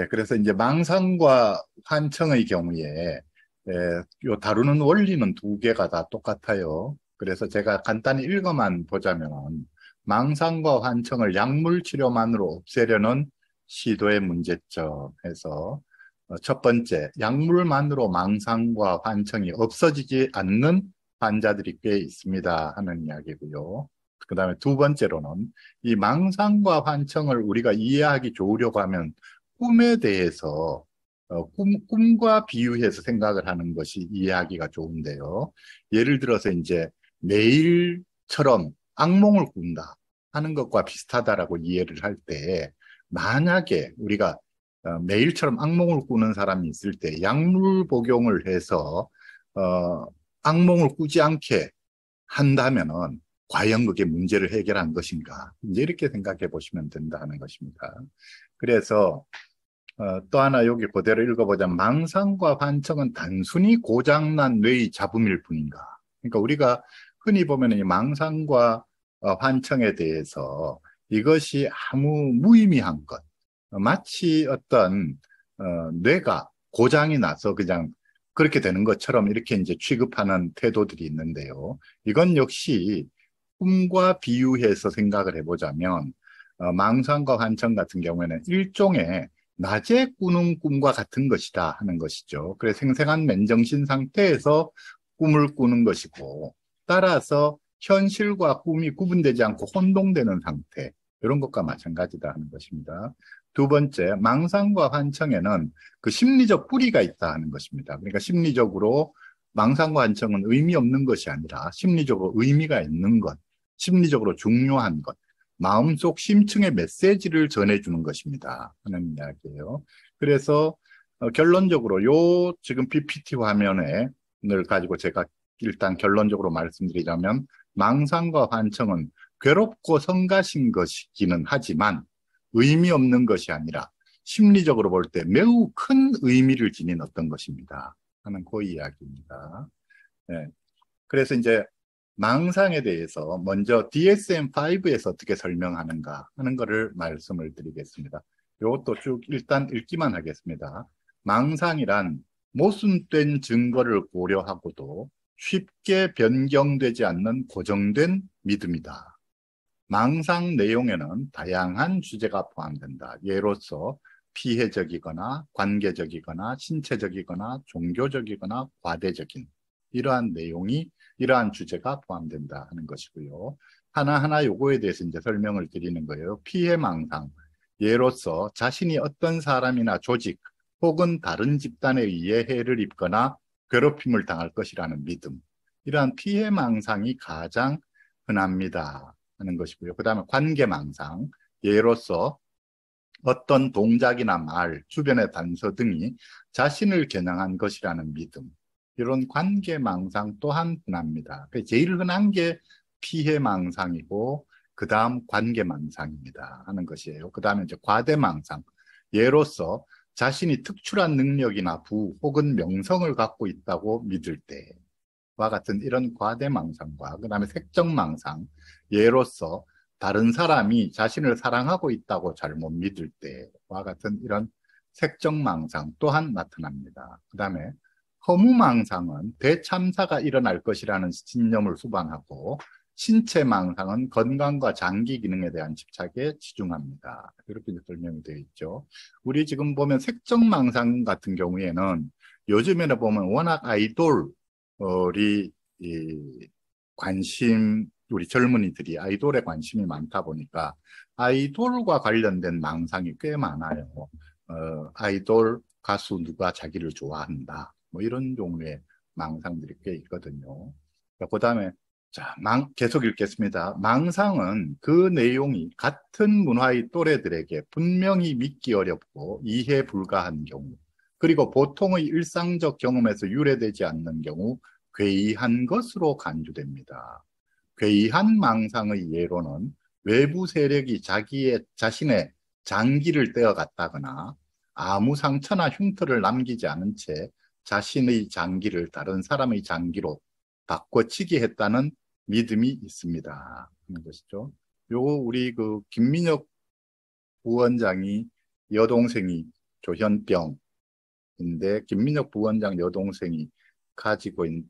예, 그래서 이제 망상과 환청의 경우에 예, 요 다루는 원리는 두 개가 다 똑같아요. 그래서 제가 간단히 읽어만 보자면 망상과 환청을 약물 치료만으로 없애려는 시도의 문제점에서 어, 첫 번째, 약물만으로 망상과 환청이 없어지지 않는 환자들이 꽤 있습니다 하는 이야기고요. 그 다음에 두 번째로는 이 망상과 환청을 우리가 이해하기 좋으려고 하면 꿈에 대해서 어, 꿈, 꿈과 비유해서 생각을 하는 것이 이해하기가 좋은데요. 예를 들어서 이제 매일처럼 악몽을 꾼다 하는 것과 비슷하다라고 이해를 할 때 만약에 우리가 어, 매일처럼 악몽을 꾸는 사람이 있을 때 약물 복용을 해서 어, 악몽을 꾸지 않게 한다면은 과연 그게 문제를 해결한 것인가? 이제 이렇게 생각해 보시면 된다는 것입니다. 그래서 어, 또 하나 여기 그대로 읽어보자. 망상과 반청은 단순히 고장난 뇌의 잡음일 뿐인가. 그러니까 우리가 흔히 보면 이 망상과 어, 환청에 대해서 이것이 아무 무의미한 것, 어, 마치 어떤 뇌가 고장이 나서 그냥 그렇게 되는 것처럼 이렇게 이제 취급하는 태도들이 있는데요. 이건 역시 꿈과 비유해서 생각을 해보자면 어, 망상과 환청 같은 경우에는 일종의 낮에 꾸는 꿈과 같은 것이다 하는 것이죠. 그래 생생한 맨정신 상태에서 꿈을 꾸는 것이고 따라서 현실과 꿈이 구분되지 않고 혼동되는 상태 이런 것과 마찬가지다 하는 것입니다. 두 번째, 망상과 환청에는 그 심리적 뿌리가 있다 하는 것입니다. 그러니까 심리적으로 망상과 환청은 의미 없는 것이 아니라 심리적으로 의미가 있는 것, 심리적으로 중요한 것, 마음속 심층의 메시지를 전해주는 것입니다. 하는 이야기예요. 그래서 어, 결론적으로 요 지금 PPT 화면에 가지고 제가 일단 결론적으로 말씀드리자면 망상과 환청은 괴롭고 성가신 것이기는 하지만 의미 없는 것이 아니라 심리적으로 볼 때 매우 큰 의미를 지닌 어떤 것입니다. 하는 그 이야기입니다. 네. 그래서 이제 망상에 대해서 먼저 DSM-5에서 어떻게 설명하는가 하는 것을 말씀을 드리겠습니다. 이것도 쭉 일단 읽기만 하겠습니다. 망상이란 모순된 증거를 고려하고도 쉽게 변경되지 않는 고정된 믿음이다. 망상 내용에는 다양한 주제가 포함된다. 예로서 피해적이거나 관계적이거나 신체적이거나 종교적이거나 과대적인 이러한 내용이 이러한 주제가 포함된다 하는 것이고요. 하나하나 요거에 대해서 이제 설명을 드리는 거예요. 피해 망상. 예로서 자신이 어떤 사람이나 조직 혹은 다른 집단에 의해 해를 입거나 괴롭힘을 당할 것이라는 믿음. 이러한 피해 망상이 가장 흔합니다. 하는 것이고요. 그 다음에 관계 망상. 예로서 어떤 동작이나 말, 주변의 단서 등이 자신을 겨냥한 것이라는 믿음. 이런 관계 망상 또한 분합니다. 그 제일 흔한 게 피해 망상이고 그 다음 관계 망상입니다 하는 것이에요. 그 다음에 이제 과대 망상 예로서 자신이 특출한 능력이나 부 혹은 명성을 갖고 있다고 믿을 때와 같은 이런 과대망상과 그 다음에 색정망상 예로서 다른 사람이 자신을 사랑하고 있다고 잘못 믿을 때와 같은 이런 색정망상 또한 나타납니다. 그 다음에 허무망상은 대참사가 일어날 것이라는 신념을 수반하고 신체망상은 건강과 장기 기능에 대한 집착에 치중합니다. 이렇게 설명이 되어 있죠. 우리 지금 보면 색정망상 같은 경우에는 요즘에는 보면 워낙 아이돌이 관심, 우리 젊은이들이 아이돌에 관심이 많다 보니까 아이돌과 관련된 망상이 꽤 많아요. 어, 아이돌 가수 누가 자기를 좋아한다. 뭐 이런 종류의 망상들이 꽤 있거든요. 그 그러니까 다음에 자, 망, 계속 읽겠습니다. 망상은 그 내용이 같은 문화의 또래들에게 분명히 믿기 어렵고 이해 불가한 경우, 그리고 보통의 일상적 경험에서 유래되지 않는 경우 괴이한 것으로 간주됩니다. 괴이한 망상의 예로는 외부 세력이 자기의 자신의 장기를 떼어갔다거나 아무 상처나 흉터를 남기지 않은 채 자신의 장기를 다른 사람의 장기로 바꿔치기 했다는 믿음이 있습니다. 하 것이죠. 요거 우리 그 김민혁 부원장이 여동생이 조현병인데 김민혁 부원장 여동생이 가지고 있,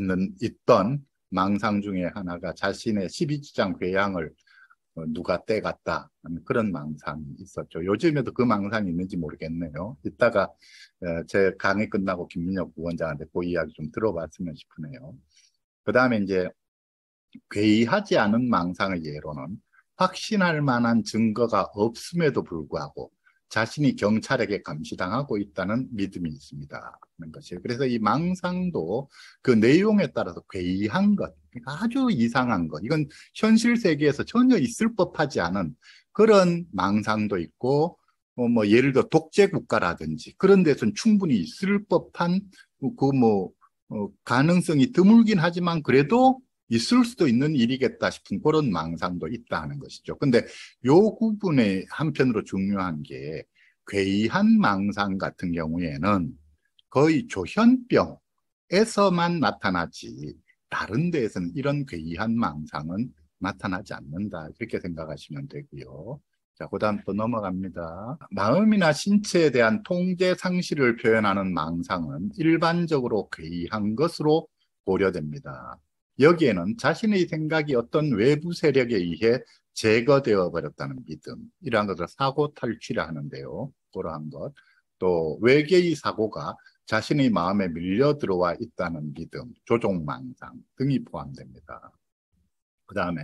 는 있던 망상 중에 하나가 자신의 12지장 괴양을 어, 누가 떼갔다 하는 그런 망상이 있었죠. 요즘에도 그 망상이 있는지 모르겠네요. 이따가 어, 제 강의 끝나고 김민혁 부원장한테 그 이야기 좀 들어봤으면 싶네요그 다음에 이제 괴이하지 않은 망상의 예로는 확신할 만한 증거가 없음에도 불구하고 자신이 경찰에게 감시당하고 있다는 믿음이 있습니다. 는것이 그래서 이 망상도 그 내용에 따라서 괴이한 것, 그러니까 아주 이상한 것, 이건 현실 세계에서 전혀 있을 법하지 않은 그런 망상도 있고, 뭐, 뭐 예를 들어 독재 국가라든지 그런 데서는 충분히 있을 법한 그뭐 어, 가능성이 드물긴 하지만 그래도 있을 수도 있는 일이겠다 싶은 그런 망상도 있다 하는 것이죠. 근데 요 부분의 한편으로 중요한 게 괴이한 망상 같은 경우에는 거의 조현병에서만 나타나지 다른 데에서는 이런 괴이한 망상은 나타나지 않는다. 이렇게 생각하시면 되고요. 자, 그 다음 또 넘어갑니다. 마음이나 신체에 대한 통제 상실을 표현하는 망상은 일반적으로 괴이한 것으로 고려됩니다. 여기에는 자신의 생각이 어떤 외부 세력에 의해 제거되어 버렸다는 믿음, 이러한 것을 사고 탈취라 하는데요. 그러한 것. 또 외계의 사고가 자신의 마음에 밀려 들어와 있다는 믿음, 조종망상 등이 포함됩니다. 그 다음에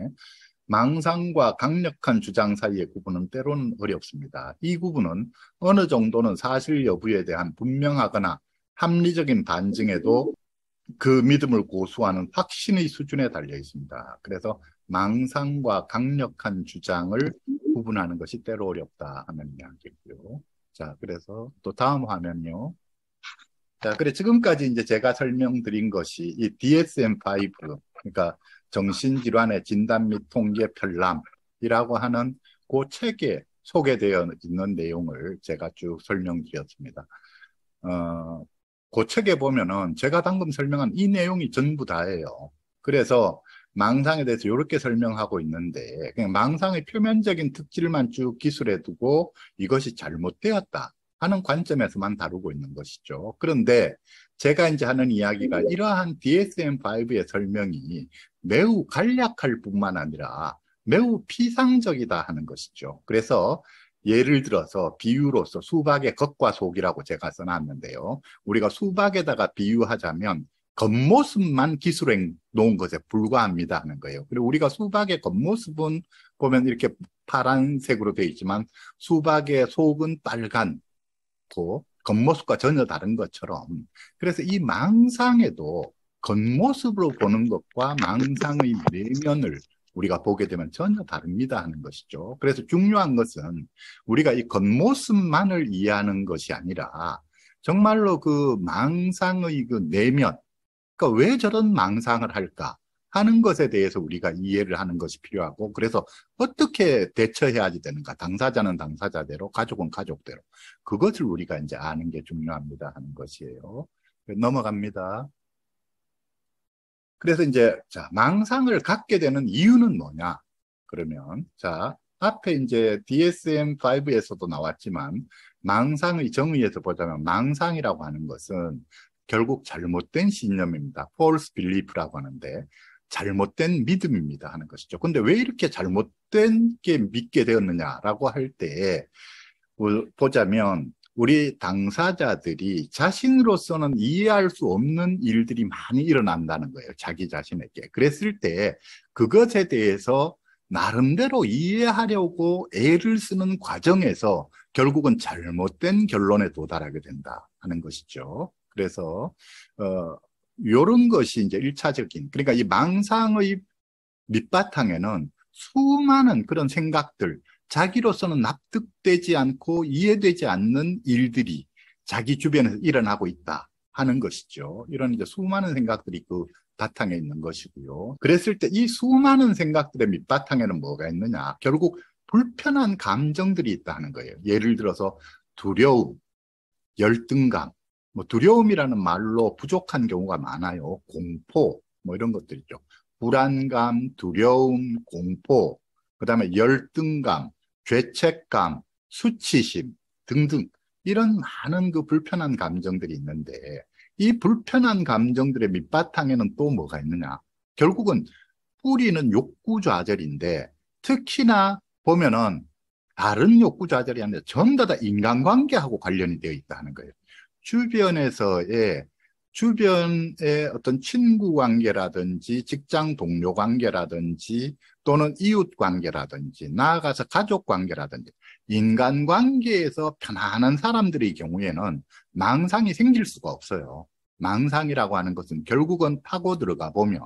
망상과 강력한 주장 사이의 구분은 때로는 어렵습니다. 이 구분은 어느 정도는 사실 여부에 대한 분명하거나 합리적인 반증에도 그 믿음을 고수하는 확신의 수준에 달려 있습니다. 그래서 망상과 강력한 주장을 구분하는 것이 때로 어렵다 하는 이야기고요. 자, 그래서 또 다음 화면요. 자, 그래 지금까지 이제 제가 설명드린 것이 이 DSM-5 그러니까 정신질환의 진단 및 통계 편람이라고 하는 그 책에 소개되어 있는 내용을 제가 쭉 설명드렸습니다. 어, 그 책에 보면은 제가 방금 설명한 이 내용이 전부 다예요. 그래서 망상에 대해서 이렇게 설명하고 있는데 그냥 망상의 표면적인 특질만 쭉 기술해 두고 이것이 잘못되었다 하는 관점에서만 다루고 있는 것이죠. 그런데 제가 이제 하는 이야기가 네. 이러한 DSM-5의 설명이 매우 간략할 뿐만 아니라 매우 피상적이다 하는 것이죠. 그래서 예를 들어서 비유로서 수박의 겉과 속이라고 제가 써놨는데요. 우리가 수박에다가 비유하자면 겉모습만 기술해 놓은 것에 불과합니다 하는 거예요. 그리고 우리가 수박의 겉모습은 보면 이렇게 파란색으로 되어 있지만 수박의 속은 빨간고 겉모습과 전혀 다른 것처럼 그래서 이 망상에도 겉모습으로 보는 것과 망상의 내면을 우리가 보게 되면 전혀 다릅니다 하는 것이죠. 그래서 중요한 것은 우리가 이 겉모습만을 이해하는 것이 아니라 정말로 그 망상의 그 내면, 그러니까 왜 저런 망상을 할까 하는 것에 대해서 우리가 이해를 하는 것이 필요하고 그래서 어떻게 대처해야지 되는가 당사자는 당사자대로 가족은 가족대로 그것을 우리가 이제 아는 게 중요합니다 하는 것이에요. 넘어갑니다. 그래서 이제 자, 망상을 갖게 되는 이유는 뭐냐? 그러면 자, 앞에 이제 DSM-5에서도 나왔지만 망상의 정의에서 보자면 망상이라고 하는 것은 결국 잘못된 신념입니다. false belief라고 하는데 잘못된 믿음입니다 하는 것이죠. 근데 왜 이렇게 잘못된 게 믿게 되었느냐라고 할 때 보자면 우리 당사자들이 자신으로서는 이해할 수 없는 일들이 많이 일어난다는 거예요. 자기 자신에게. 그랬을 때 그것에 대해서 나름대로 이해하려고 애를 쓰는 과정에서 결국은 잘못된 결론에 도달하게 된다 하는 것이죠. 그래서 어 요런 것이 이제 일차적인 그러니까 이 망상의 밑바탕에는 수많은 그런 생각들 자기로서는 납득되지 않고 이해되지 않는 일들이 자기 주변에서 일어나고 있다 하는 것이죠. 이런 이제 수많은 생각들이 그 바탕에 있는 것이고요. 그랬을 때 이 수많은 생각들의 밑바탕에는 뭐가 있느냐? 결국 불편한 감정들이 있다는 거예요. 예를 들어서 두려움, 열등감, 뭐 두려움이라는 말로 부족한 경우가 많아요. 공포, 뭐 이런 것들이죠. 불안감, 두려움, 공포, 그 다음에 열등감, 죄책감, 수치심 등등 이런 많은 그 불편한 감정들이 있는데 이 불편한 감정들의 밑바탕에는 또 뭐가 있느냐? 결국은 뿌리는 욕구 좌절인데 특히나 보면은 다른 욕구 좌절이 아니라 전부 다 인간관계하고 관련이 되어 있다 는 거예요. 주변에서의 주변의 어떤 친구 관계라든지 직장 동료 관계라든지 또는 이웃 관계라든지 나아가서 가족 관계라든지 인간 관계에서 편안한 사람들의 경우에는 망상이 생길 수가 없어요. 망상이라고 하는 것은 결국은 파고 들어가 보면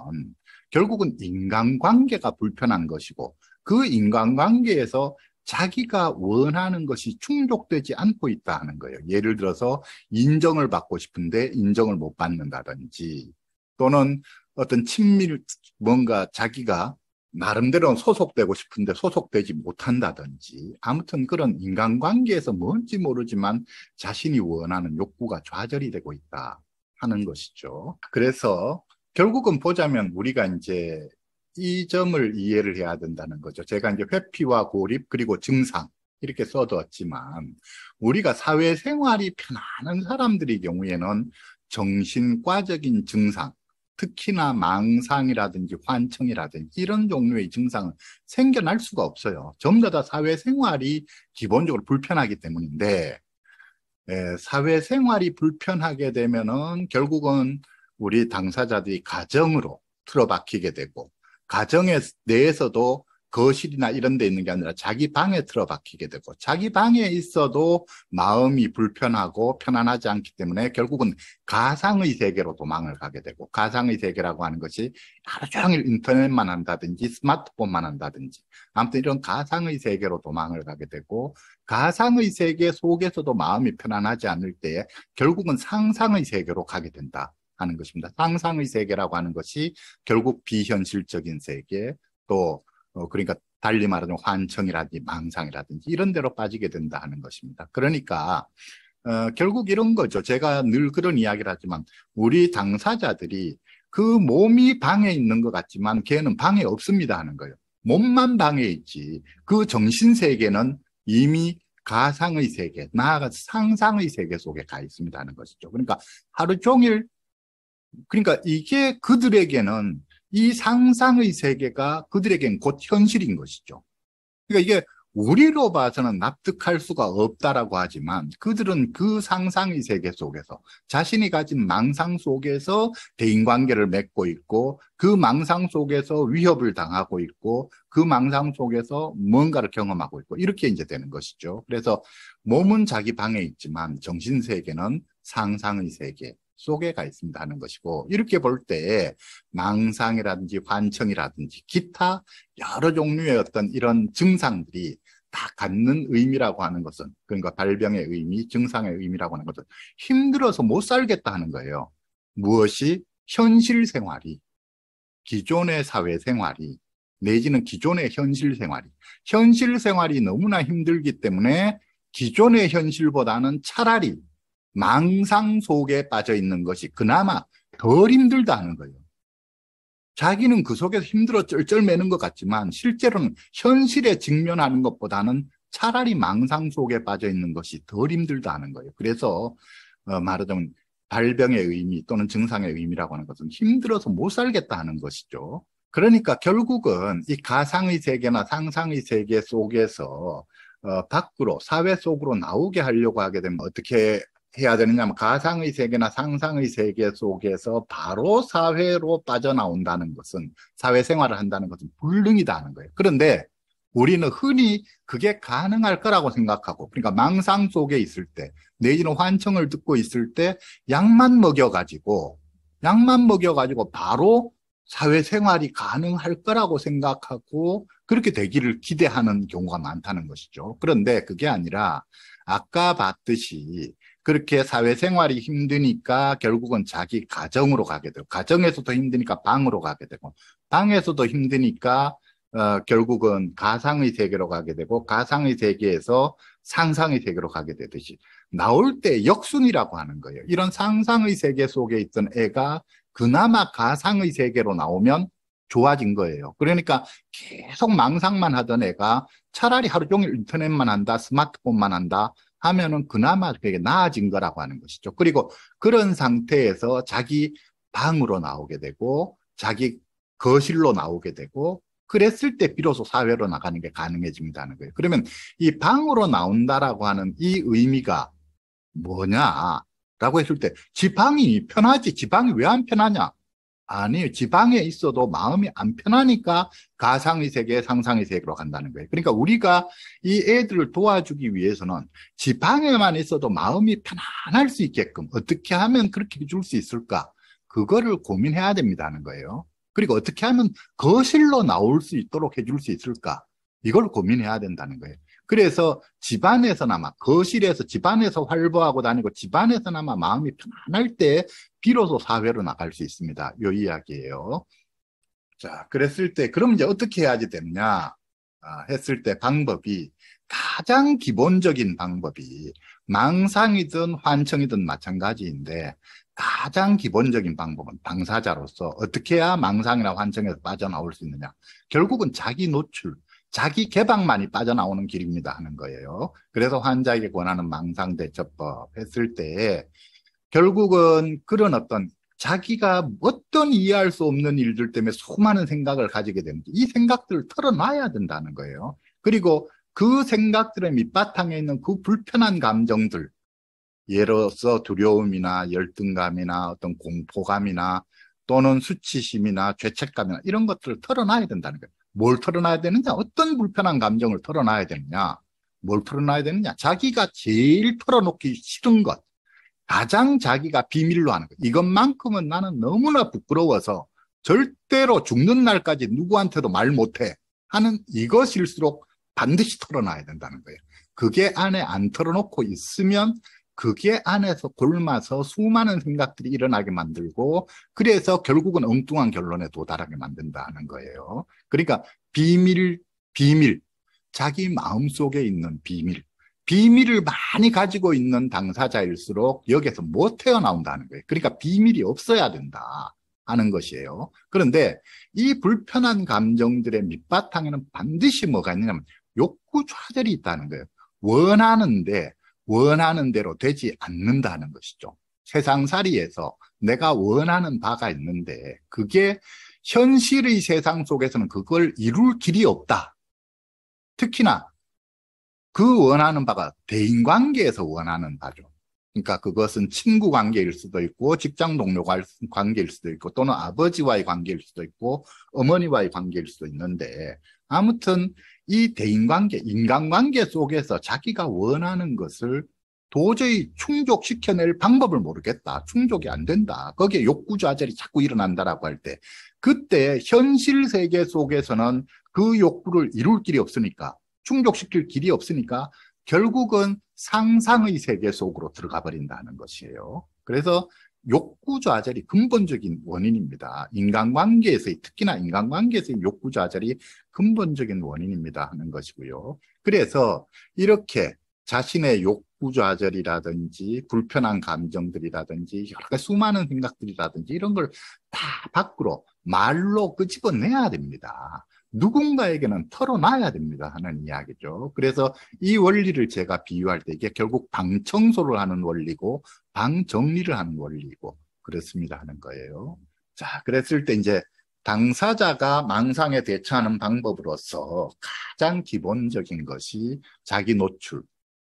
결국은 인간 관계가 불편한 것이고 그 인간 관계에서 자기가 원하는 것이 충족되지 않고 있다 하는 거예요. 예를 들어서 인정을 받고 싶은데 인정을 못 받는다든지 또는 어떤 친밀 뭔가 자기가 나름대로 소속되고 싶은데 소속되지 못한다든지 아무튼 그런 인간관계에서 뭔지 모르지만 자신이 원하는 욕구가 좌절이 되고 있다 하는 것이죠. 그래서 결국은 보자면 우리가 이제 이 점을 이해를 해야 된다는 거죠. 제가 이제 회피와 고립 그리고 증상 이렇게 써뒀지만 우리가 사회생활이 편안한 사람들의 경우에는 정신과적인 증상 특히나 망상이라든지 환청이라든지 이런 종류의 증상은 생겨날 수가 없어요. 전부 다 사회생활이 기본적으로 불편하기 때문인데 예, 사회생활이 불편하게 되면 결국은 우리 당사자들이 가정으로 틀어박히게 되고 가정에 내에서도 거실이나 이런 데 있는 게 아니라 자기 방에 틀어박히게 되고 자기 방에 있어도 마음이 불편하고 편안하지 않기 때문에 결국은 가상의 세계로 도망을 가게 되고 가상의 세계라고 하는 것이 하루 종일 인터넷만 한다든지 스마트폰만 한다든지 아무튼 이런 가상의 세계로 도망을 가게 되고 가상의 세계 속에서도 마음이 편안하지 않을 때에 결국은 상상의 세계로 가게 된다. 하는 것입니다. 상상의 세계라고 하는 것이 결국 비현실적인 세계 또 어, 그러니까 달리 말하는 환청이라든지 망상이라든지 이런 데로 빠지게 된다 하는 것입니다. 그러니까 어, 결국 이런 거죠. 제가 늘 그런 이야기를 하지만 우리 당사자들이 그 몸이 방에 있는 것 같지만 걔는 방에 없습니다 하는 거예요. 몸만 방에 있지 그 정신 세계는 이미 가상의 세계, 나아가 상상의 세계 속에 가 있습니다 하는 것이죠. 그러니까 하루 종일 그러니까 이게 그들에게는 이 상상의 세계가 그들에겐 곧 현실인 것이죠. 그러니까 이게 우리로 봐서는 납득할 수가 없다라고 하지만 그들은 그 상상의 세계 속에서 자신이 가진 망상 속에서 대인관계를 맺고 있고 그 망상 속에서 위협을 당하고 있고 그 망상 속에서 뭔가를 경험하고 있고 이렇게 이제 되는 것이죠. 그래서 몸은 자기 방에 있지만 정신 세계는 상상의 세계, 속에 가 있습니다 하는 것이고 이렇게 볼 때 망상이라든지 환청이라든지 기타 여러 종류의 어떤 이런 증상들이 다 갖는 의미라고 하는 것은 그러니까 발병의 의미, 증상의 의미라고 하는 것은 힘들어서 못 살겠다 하는 거예요. 무엇이 현실 생활이 기존의 사회 생활이 내지는 기존의 현실 생활이 현실 생활이 너무나 힘들기 때문에 기존의 현실보다는 차라리 망상 속에 빠져 있는 것이 그나마 덜 힘들다는 거예요. 자기는 그 속에서 힘들어 쩔쩔매는 것 같지만 실제로는 현실에 직면하는 것보다는 차라리 망상 속에 빠져 있는 것이 덜 힘들다는 거예요. 그래서 어, 말하자면 발병의 의미 또는 증상의 의미라고 하는 것은 힘들어서 못 살겠다 하는 것이죠. 그러니까 결국은 이 가상의 세계나 상상의 세계 속에서 어, 밖으로 사회 속으로 나오게 하려고 하게 되면 어떻게 해야 되느냐면 하 가상의 세계나 상상의 세계 속에서 바로 사회로 빠져나온다는 것은 사회생활을 한다는 것은 불능이다는 하 거예요. 그런데 우리는 흔히 그게 가능할 거라고 생각하고 그러니까 망상 속에 있을 때 내지는 환청을 듣고 있을 때 약만 먹여가지고 약만 먹여가지고 바로 사회생활이 가능할 거라고 생각하고 그렇게 되기를 기대하는 경우가 많다는 것이죠. 그런데 그게 아니라 아까 봤듯이 그렇게 사회생활이 힘드니까 결국은 자기 가정으로 가게 되고 가정에서도 힘드니까 방으로 가게 되고 방에서도 힘드니까 어, 결국은 가상의 세계로 가게 되고 가상의 세계에서 상상의 세계로 가게 되듯이 나올 때 역순이라고 하는 거예요. 이런 상상의 세계 속에 있던 애가 그나마 가상의 세계로 나오면 좋아진 거예요. 그러니까 계속 망상만 하던 애가 차라리 하루 종일 인터넷만 한다, 스마트폰만 한다, 하면은 그나마 그게 나아진 거라고 하는 것이죠. 그리고 그런 상태에서 자기 방으로 나오게 되고 자기 거실로 나오게 되고 그랬을 때 비로소 사회로 나가는 게 가능해집니다는 거예요. 그러면 이 방으로 나온다라고 하는 이 의미가 뭐냐라고 했을 때 지방이 편하지 지방이 왜 안 편하냐? 아니요 지방에 있어도 마음이 안 편하니까 가상의 세계, 상상의 세계로 간다는 거예요. 그러니까 우리가 이 애들을 도와주기 위해서는 지방에만 있어도 마음이 편안할 수 있게끔 어떻게 하면 그렇게 줄수 있을까? 그거를 고민해야 됩니다는 거예요. 그리고 어떻게 하면 거실로 나올 수 있도록 해줄 수 있을까? 이걸 고민해야 된다는 거예요. 그래서 집안에서나마 거실에서 집안에서 활보하고 다니고 집안에서나마 마음이 편안할 때 비로소 사회로 나갈 수 있습니다. 요 이야기예요. 자, 그랬을 때 그럼 이제 어떻게 해야지 되느냐 아, 했을 때 방법이 가장 기본적인 방법이 망상이든 환청이든 마찬가지인데 가장 기본적인 방법은 당사자로서 어떻게 해야 망상이나 환청에서 빠져나올 수 있느냐. 결국은 자기 노출, 자기 개방만이 빠져나오는 길입니다 하는 거예요. 그래서 환자에게 권하는 망상 대처법 했을 때 결국은 그런 어떤 자기가 어떤 이해할 수 없는 일들 때문에 수많은 생각을 가지게 되는다이 생각들을 털어놔야 된다는 거예요. 그리고 그 생각들의 밑바탕에 있는 그 불편한 감정들, 예로서 두려움이나 열등감이나 어떤 공포감이나 또는 수치심이나 죄책감이나 이런 것들을 털어놔야 된다는 거예요. 뭘 털어놔야 되느냐? 어떤 불편한 감정을 털어놔야 되느냐? 뭘 털어놔야 되느냐? 자기가 제일 털어놓기 싫은 것, 가장 자기가 비밀로 하는 거 이것만큼은 나는 너무나 부끄러워서 절대로 죽는 날까지 누구한테도 말 못해 하는 이것일수록 반드시 털어놔야 된다는 거예요. 그게 안에 안 털어놓고 있으면 그게 안에서 골마서 수많은 생각들이 일어나게 만들고 그래서 결국은 엉뚱한 결론에 도달하게 만든다는 거예요. 그러니까 비밀, 비밀, 자기 마음속에 있는 비밀 비밀을 많이 가지고 있는 당사자일수록 여기에서 못 뭐 태어나온다는 거예요. 그러니까 비밀이 없어야 된다 하는 것이에요. 그런데 이 불편한 감정들의 밑바탕에는 반드시 뭐가 있냐면 욕구 좌절이 있다는 거예요. 원하는데 원하는 대로 되지 않는다는 것이죠. 세상살이에서 내가 원하는 바가 있는데 그게 현실의 세상 속에서는 그걸 이룰 길이 없다. 특히나 그 원하는 바가 대인 관계에서 원하는 바죠. 그러니까 그것은 친구 관계일 수도 있고 직장 동료 관계일 수도 있고 또는 아버지와의 관계일 수도 있고 어머니와의 관계일 수도 있는데 아무튼 이 대인관계, 인간관계 속에서 자기가 원하는 것을 도저히 충족시켜낼 방법을 모르겠다. 충족이 안 된다. 거기에 욕구 좌절이 자꾸 일어난다라고 할 때 그때 현실 세계 속에서는 그 욕구를 이룰 길이 없으니까 충족시킬 길이 없으니까 결국은 상상의 세계 속으로 들어가 버린다는 것이에요. 그래서 욕구 좌절이 근본적인 원인입니다. 인간관계에서의 특히나 인간관계에서의 욕구 좌절이 근본적인 원인입니다 하는 것이고요. 그래서 이렇게 자신의 욕구 좌절이라든지 불편한 감정들이라든지 여러 가지 수많은 생각들이라든지 이런 걸 다 밖으로 말로 끄집어내야 됩니다. 누군가에게는 털어놔야 됩니다 하는 이야기죠. 그래서 이 원리를 제가 비유할 때 이게 결국 방 청소를 하는 원리고 방 정리를 하는 원리고 그렇습니다 하는 거예요. 자, 그랬을 때 이제 당사자가 망상에 대처하는 방법으로서 가장 기본적인 것이 자기 노출,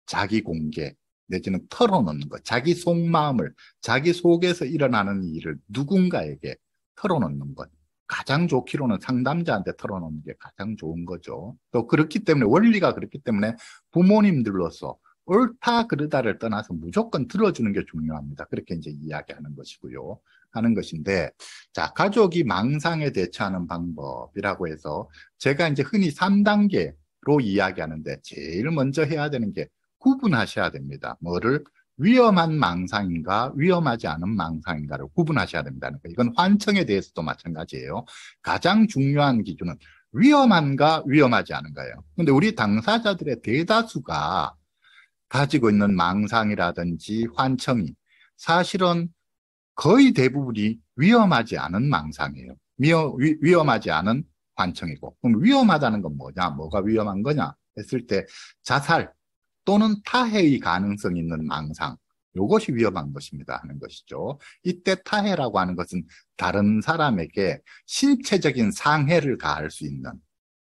자기 공개, 내지는 털어놓는 것, 자기 속마음을, 자기 속에서 일어나는 일을 누군가에게 털어놓는 것. 가장 좋기로는 상담자한테 털어놓는 게 가장 좋은 거죠. 또 그렇기 때문에 원리가 그렇기 때문에 부모님들로서 옳다 그르다를 떠나서 무조건 들어주는 게 중요합니다. 그렇게 이제 이야기하는 것이고요. 하는 것인데 자 가족이 망상에 대처하는 방법이라고 해서 제가 이제 흔히 3단계로 이야기하는데 제일 먼저 해야 되는 게 구분하셔야 됩니다. 뭐를 위험한 망상인가 위험하지 않은 망상인가를 구분하셔야 된다는 거예요. 이건 환청에 대해서도 마찬가지예요. 가장 중요한 기준은 위험한가 위험하지 않은가예요. 근데 우리 당사자들의 대다수가 가지고 있는 망상이라든지 환청이 사실은 거의 대부분이 위험하지 않은 망상이에요. 위 위, 험하지 않은 환청이고. 그럼 위험하다는 건 뭐냐? 뭐가 위험한 거냐? 했을 때 자살, 또는 타해의 가능성이 있는 망상 이것이 위험한 것입니다 하는 것이죠. 이때 타해라고 하는 것은 다른 사람에게 실체적인 상해를 가할 수 있는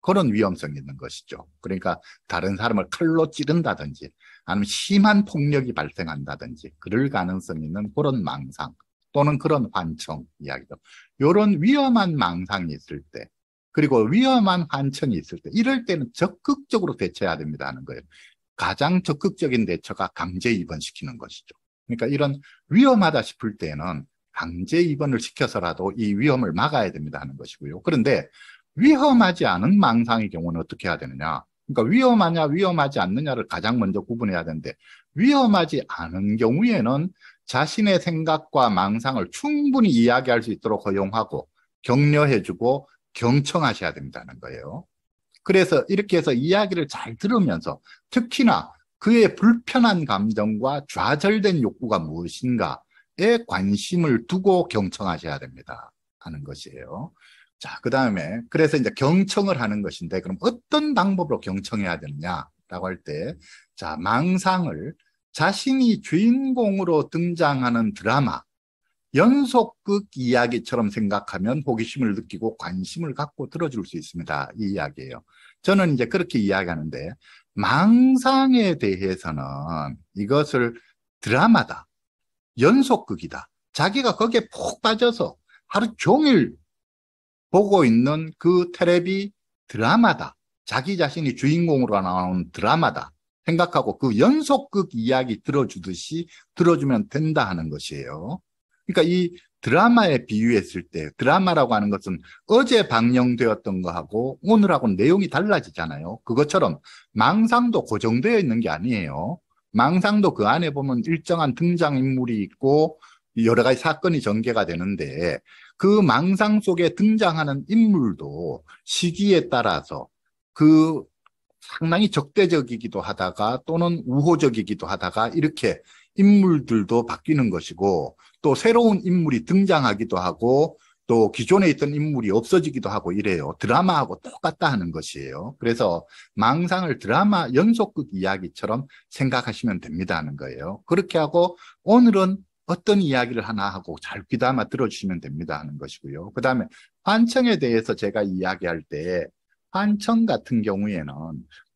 그런 위험성이 있는 것이죠. 그러니까 다른 사람을 칼로 찌른다든지 아니면 심한 폭력이 발생한다든지 그럴 가능성이 있는 그런 망상 또는 그런 환청 이야기죠. 이런 위험한 망상이 있을 때 그리고 위험한 환청이 있을 때 이럴 때는 적극적으로 대처해야 됩니다 하는 거예요. 가장 적극적인 대처가 강제 입원시키는 것이죠. 그러니까 이런 위험하다 싶을 때는 강제 입원을 시켜서라도 이 위험을 막아야 됩니다 하는 것이고요. 그런데 위험하지 않은 망상의 경우는 어떻게 해야 되느냐? 그러니까 위험하냐 위험하지 않느냐를 가장 먼저 구분해야 되는데 위험하지 않은 경우에는 자신의 생각과 망상을 충분히 이야기할 수 있도록 허용하고 격려해주고 경청하셔야 된다는 거예요. 그래서 이렇게 해서 이야기를 잘 들으면서 특히나 그의 불편한 감정과 좌절된 욕구가 무엇인가에 관심을 두고 경청하셔야 됩니다. 하는 것이에요. 자, 그 다음에, 그래서 이제 경청을 하는 것인데, 그럼 어떤 방법으로 경청해야 되느냐라고 할 때, 자, 망상을 자신이 주인공으로 등장하는 드라마, 연속극 이야기처럼 생각하면 호기심을 느끼고 관심을 갖고 들어줄 수 있습니다. 이 이야기예요. 저는 이제 그렇게 이야기하는데 망상에 대해서는 이것을 드라마다, 연속극이다. 자기가 거기에 푹 빠져서 하루 종일 보고 있는 그 테레비 드라마다. 자기 자신이 주인공으로 나오는 드라마다. 생각하고 그 연속극 이야기 들어주듯이 들어주면 된다 하는 것이에요. 그러니까 이 드라마에 비유했을 때 드라마라고 하는 것은 어제 방영되었던 거하고 오늘하고는 내용이 달라지잖아요. 그것처럼 망상도 고정되어 있는 게 아니에요. 망상도 그 안에 보면 일정한 등장인물이 있고 여러 가지 사건이 전개가 되는데 그 망상 속에 등장하는 인물도 시기에 따라서 그 상당히 적대적이기도 하다가 또는 우호적이기도 하다가 이렇게 인물들도 바뀌는 것이고 또 새로운 인물이 등장하기도 하고 또 기존에 있던 인물이 없어지기도 하고 이래요. 드라마하고 똑같다 하는 것이에요. 그래서 망상을 드라마 연속극 이야기처럼 생각하시면 됩니다 하는 거예요. 그렇게 하고 오늘은 어떤 이야기를 하나 하고 잘 귀담아 들어주시면 됩니다 하는 것이고요. 그 다음에 환청에 대해서 제가 이야기할 때 환청 같은 경우에는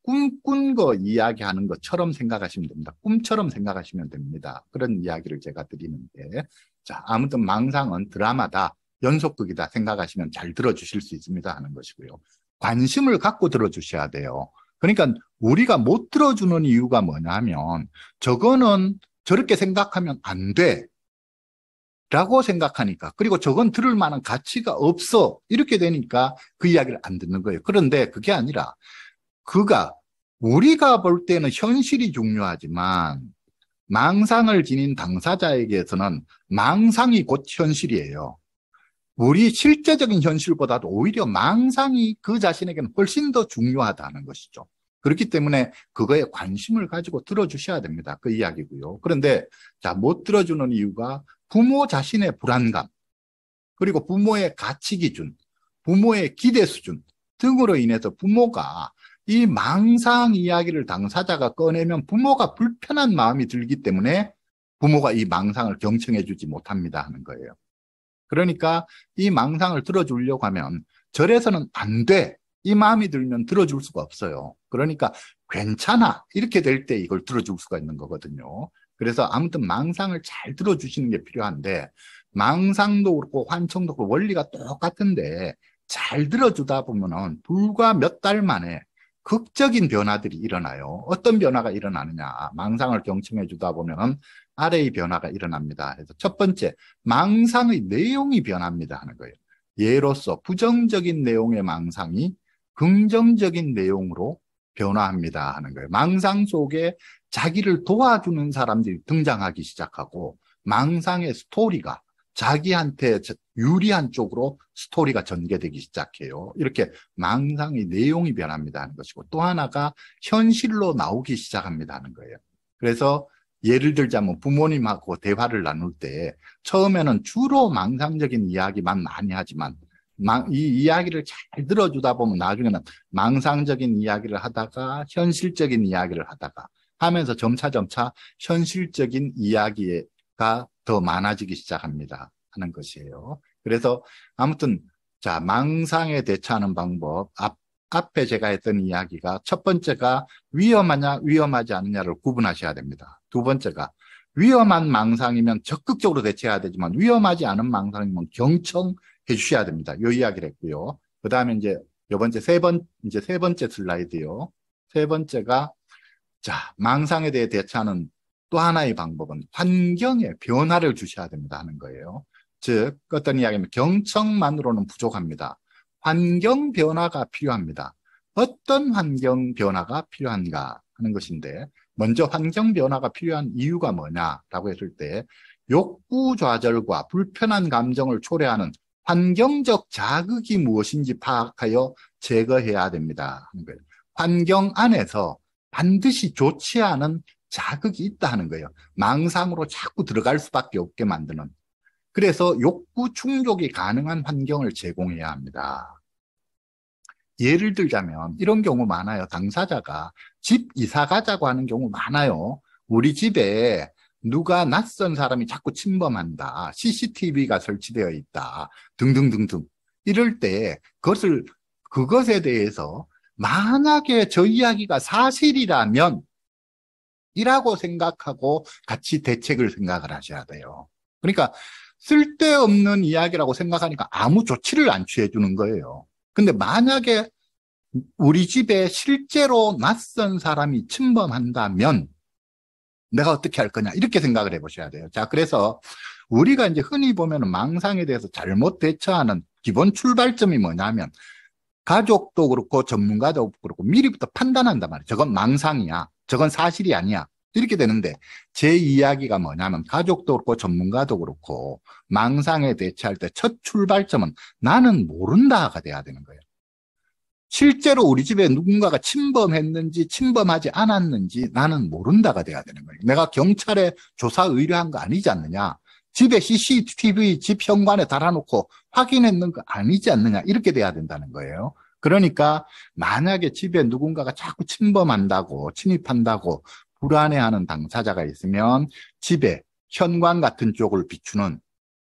꿈꾼 거 이야기하는 것처럼 생각하시면 됩니다. 꿈처럼 생각하시면 됩니다. 그런 이야기를 제가 드리는데. 자, 아무튼 망상은 드라마다, 연속극이다 생각하시면 잘 들어주실 수 있습니다 하는 것이고요. 관심을 갖고 들어주셔야 돼요. 그러니까 우리가 못 들어주는 이유가 뭐냐 면 저거는 저렇게 생각하면 안 돼. 라고 생각하니까 그리고 저건 들을 만한 가치가 없어 이렇게 되니까 그 이야기를 안 듣는 거예요 그런데 그게 아니라 그가 우리가 볼 때는 현실이 중요하지만 망상을 지닌 당사자에게서는 망상이 곧 현실이에요. 우리 실제적인 현실보다도 오히려 망상이 그 자신에게는 훨씬 더 중요하다는 것이죠. 그렇기 때문에 그거에 관심을 가지고 들어주셔야 됩니다. 그 이야기고요. 그런데 자, 못 들어주는 이유가 부모 자신의 불안감, 그리고 부모의 가치 기준, 부모의 기대 수준 등으로 인해서 부모가 이 망상 이야기를 당사자가 꺼내면 부모가 불편한 마음이 들기 때문에 부모가 이 망상을 경청해 주지 못합니다 하는 거예요. 그러니까 이 망상을 들어주려고 하면 절에서는 안 돼. 이 마음이 들면 들어줄 수가 없어요. 그러니까 괜찮아. 이렇게 될 때 이걸 들어줄 수가 있는 거거든요. 그래서 아무튼 망상을 잘 들어주시는 게 필요한데 망상도 그렇고 환청도 그렇고 원리가 똑같은데 잘 들어주다 보면은 불과 몇 달 만에 극적인 변화들이 일어나요. 어떤 변화가 일어나느냐. 망상을 경청해 주다 보면 아래의 변화가 일어납니다. 그래서 첫 번째, 망상의 내용이 변합니다 하는 거예요. 예로서 부정적인 내용의 망상이 긍정적인 내용으로 변화합니다 하는 거예요. 망상 속에 자기를 도와주는 사람들이 등장하기 시작하고 망상의 스토리가 자기한테 유리한 쪽으로 스토리가 전개되기 시작해요. 이렇게 망상이 내용이 변합니다 하는 것이고 또 하나가 현실로 나오기 시작합니다 하는 거예요. 그래서 예를 들자면 뭐 부모님하고 대화를 나눌 때 처음에는 주로 망상적인 이야기만 많이 하지만 이 이야기를 잘 들어주다 보면 나중에는 망상적인 이야기를 하다가 현실적인 이야기를 하다가 하면서 점차 점차 현실적인 이야기에 더 많아지기 시작합니다. 하는 것이에요. 그래서 아무튼 자 망상에 대처하는 방법 앞 앞에 제가 했던 이야기가 첫 번째가 위험하냐 위험하지 않느냐를 구분하셔야 됩니다. 두 번째가 위험한 망상이면 적극적으로 대처해야 되지만 위험하지 않은 망상이면 경청해 주셔야 됩니다. 요 이야기를 했고요. 그 다음에 이제 요 번째 세번 이제 세 번째 슬라이드요. 세 번째가 자 망상에 대해 대처하는 또 하나의 방법은 환경에 변화를 주셔야 됩니다 하는 거예요. 즉 어떤 이야기면 경청만으로는 부족합니다. 환경 변화가 필요합니다. 어떤 환경 변화가 필요한가 하는 것인데 먼저 환경 변화가 필요한 이유가 뭐냐라고 했을 때 욕구 좌절과 불편한 감정을 초래하는 환경적 자극이 무엇인지 파악하여 제거해야 됩니다. 환경 안에서 반드시 좋지 않은 자극이 있다 하는 거예요. 망상으로 자꾸 들어갈 수밖에 없게 만드는. 그래서 욕구 충족이 가능한 환경을 제공해야 합니다. 예를 들자면 이런 경우 많아요. 당사자가 집 이사 가자고 하는 경우 많아요. 우리 집에 누가 낯선 사람이 자꾸 침범한다. CCTV가 설치되어 있다. 등등등등. 이럴 때 그것을 그것에 대해서 만약에 저 이야기가 사실이라면 이라고 생각하고 같이 대책을 생각을 하셔야 돼요. 그러니까 쓸데없는 이야기라고 생각하니까 아무 조치를 안 취해 주는 거예요. 근데 만약에 우리 집에 실제로 낯선 사람이 침범한다면 내가 어떻게 할 거냐 이렇게 생각을 해보셔야 돼요. 자 그래서 우리가 이제 흔히 보면 망상에 대해서 잘못 대처하는 기본 출발점이 뭐냐면 가족도 그렇고 전문가도 그렇고 미리부터 판단한단 말이에요. 저건 망상이야. 저건 사실이 아니야. 이렇게 되는데 제 이야기가 뭐냐면 가족도 그렇고 전문가도 그렇고 망상에 대처할 때 첫 출발점은 나는 모른다가 돼야 되는 거예요. 실제로 우리 집에 누군가가 침범했는지 침범하지 않았는지 나는 모른다가 돼야 되는 거예요. 내가 경찰에 조사 의뢰한 거 아니지 않느냐. 집에 CCTV 집 현관에 달아놓고 확인했는 거 아니지 않느냐. 이렇게 돼야 된다는 거예요. 그러니까 만약에 집에 누군가가 자꾸 침범한다고 침입한다고 불안해하는 당사자가 있으면 집에 현관 같은 쪽을 비추는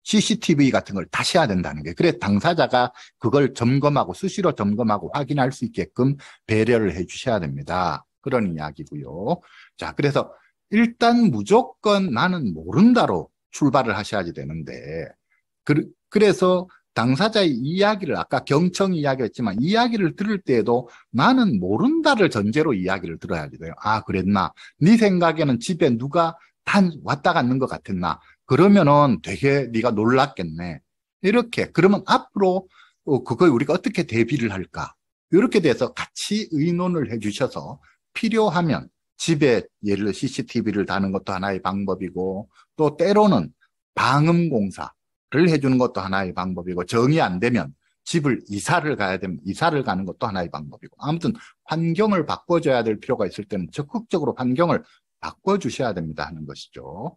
CCTV 같은 걸 다시 해야 된다는 게 그래 당사자가 그걸 점검하고 수시로 점검하고 확인할 수 있게끔 배려를 해 주셔야 됩니다. 그런 이야기고요. 자 그래서 일단 무조건 나는 모른다로 출발을 하셔야지 되는데 그, 그래서 당사자의 이야기를 아까 경청 이야기였지만 이야기를 들을 때에도 나는 모른다를 전제로 이야기를 들어야 돼요. 아 그랬나? 네 생각에는 집에 누가 단 왔다 갔는 것 같았나? 그러면은 되게 네가 놀랐겠네. 이렇게 그러면 앞으로 어, 그걸 우리가 어떻게 대비를 할까? 이렇게 돼서 같이 의논을 해주셔서 필요하면 집에 예를 들어 CCTV를 다는 것도 하나의 방법이고 또 때로는 방음공사 이사를 해주는 것도 하나의 방법이고 정이 안 되면 집을 이사를 가야 되면 이사를 가는 것도 하나의 방법이고 아무튼 환경을 바꿔줘야 될 필요가 있을 때는 적극적으로 환경을 바꿔주셔야 됩니다 하는 것이죠.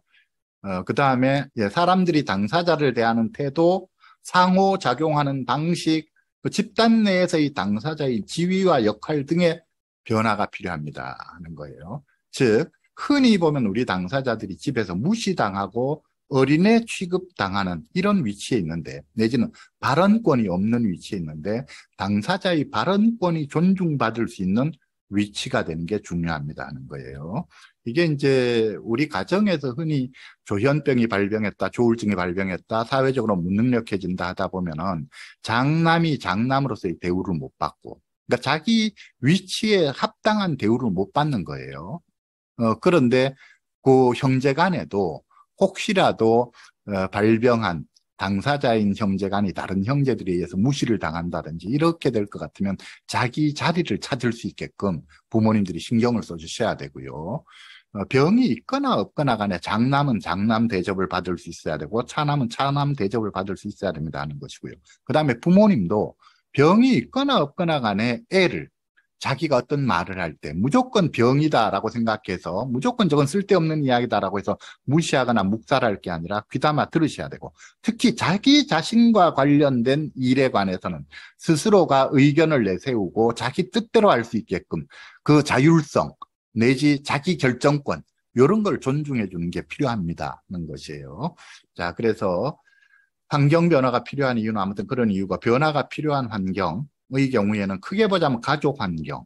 어, 그 다음에 예, 사람들이 당사자를 대하는 태도, 상호작용하는 방식, 그 집단 내에서의 당사자의 지위와 역할 등의 변화가 필요합니다 하는 거예요. 즉 흔히 보면 우리 당사자들이 집에서 무시당하고 어린애 취급당하는 이런 위치에 있는데 내지는 발언권이 없는 위치에 있는데 당사자의 발언권이 존중받을 수 있는 위치가 되는 게 중요합니다 하는 거예요. 이게 이제 우리 가정에서 흔히 조현병이 발병했다, 조울증이 발병했다, 사회적으로 무능력해진다 하다 보면은 장남이 장남으로서의 대우를 못 받고, 그러니까 자기 위치에 합당한 대우를 못 받는 거예요. 어, 그런데 그 형제 간에도 혹시라도 어, 발병한 당사자인 형제간아 다른 형제들에 의해서 무시를 당한다든지 이렇게 될 것 같으면 자기 자리를 찾을 수 있게끔 부모님들이 신경을 써주셔야 되고요. 어, 병이 있거나 없거나 간에 장남은 장남 대접을 받을 수 있어야 되고 차남은 차남 대접을 받을 수 있어야 됩니다 하는 것이고요. 그 다음에 부모님도 병이 있거나 없거나 간에 애를 자기가 어떤 말을 할 때 무조건 병이다라고 생각해서 무조건 저건 쓸데없는 이야기다라고 해서 무시하거나 묵살할 게 아니라 귀담아 들으셔야 되고 특히 자기 자신과 관련된 일에 관해서는 스스로가 의견을 내세우고 자기 뜻대로 할 수 있게끔 그 자율성 내지 자기 결정권 이런 걸 존중해 주는 게 필요합니다는 것이에요. 자 그래서 환경 변화가 필요한 이유는 아무튼 그런 이유가 변화가 필요한 환경 뭐 이 경우에는 크게 보자면 가족 환경의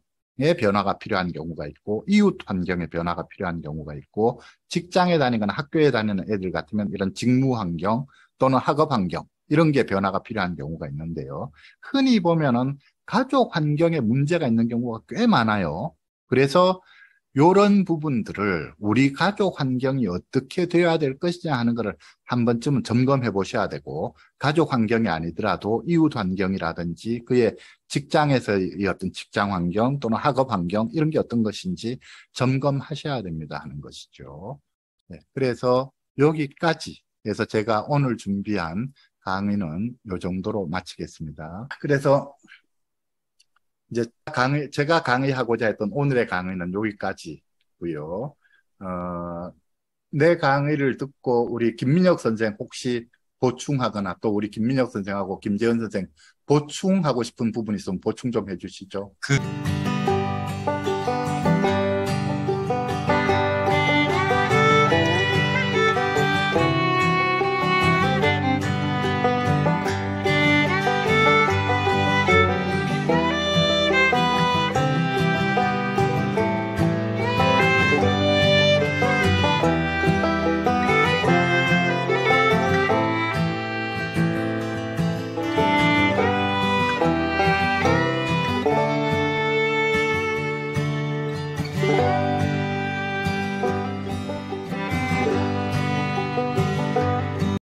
변화가 필요한 경우가 있고 이웃 환경의 변화가 필요한 경우가 있고 직장에 다니거나 학교에 다니는 애들 같으면 이런 직무 환경 또는 학업 환경 이런 게 변화가 필요한 경우가 있는데요. 흔히 보면은 가족 환경에 문제가 있는 경우가 꽤 많아요. 그래서 이런 부분들을 우리 가족 환경이 어떻게 되어야 될 것이냐 하는 것을 한 번쯤은 점검해 보셔야 되고 가족 환경이 아니더라도 이웃 환경이라든지 그의 직장에서의 어떤 직장 환경 또는 학업 환경 이런 게 어떤 것인지 점검하셔야 됩니다 하는 것이죠. 네, 그래서 여기까지 해서 제가 오늘 준비한 강의는 이 정도로 마치겠습니다. 그래서 이제 강의, 제가 강의하고자 했던 오늘의 강의는 여기까지고요. 어, 내 강의를 듣고 우리 김민혁 선생 혹시 보충하거나 또 우리 김민혁 선생하고 김재현 선생 보충하고 싶은 부분 있으면 보충 좀 해주시죠. 그...